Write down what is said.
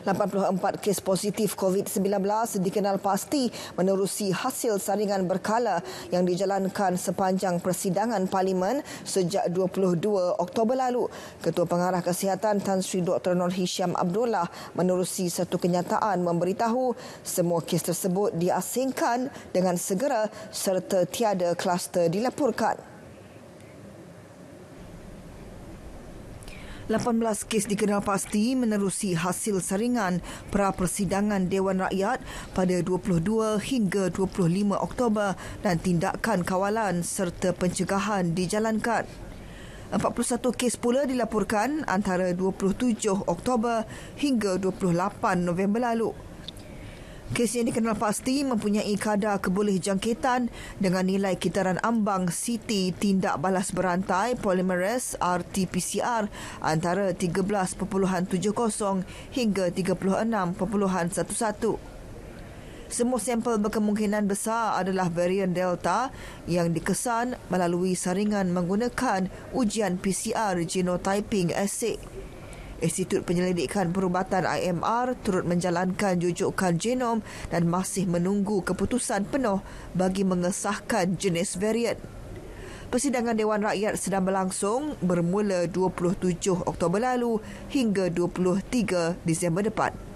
84 kes positif COVID-19 dikenal pasti menerusi hasil saringan berkala yang dijalankan sepanjang persidangan Parlimen sejak 22 Oktober lalu. Ketua Pengarah Kesihatan Tan Sri Dr. Nur Hisham Abdullah menerusi satu kenyataan memberitahu semua kes tersebut diasingkan dengan segera serta tiada kluster dilaporkan. 18 kes dikenal pasti menerusi hasil saringan pra persidangan Dewan Rakyat pada 22 hingga 25 Oktober dan tindakan kawalan serta pencegahan dijalankan. 41 kes pula dilaporkan antara 27 Oktober hingga 28 November lalu. Kes yang dikenal pasti mempunyai kadar keboleh jangkitan dengan nilai kitaran ambang CT tindak balas berantai polymerase RT-PCR antara 13.70 hingga 36.11. Semua sampel berkemungkinan besar adalah varian Delta yang dikesan melalui saringan menggunakan ujian PCR genotyping assay. Institut Penyelidikan Perubatan IMR turut menjalankan jujukan genom dan masih menunggu keputusan penuh bagi mengesahkan jenis varian. Persidangan Dewan Rakyat sedang berlangsung bermula 27 Oktober lalu hingga 23 Disember depan.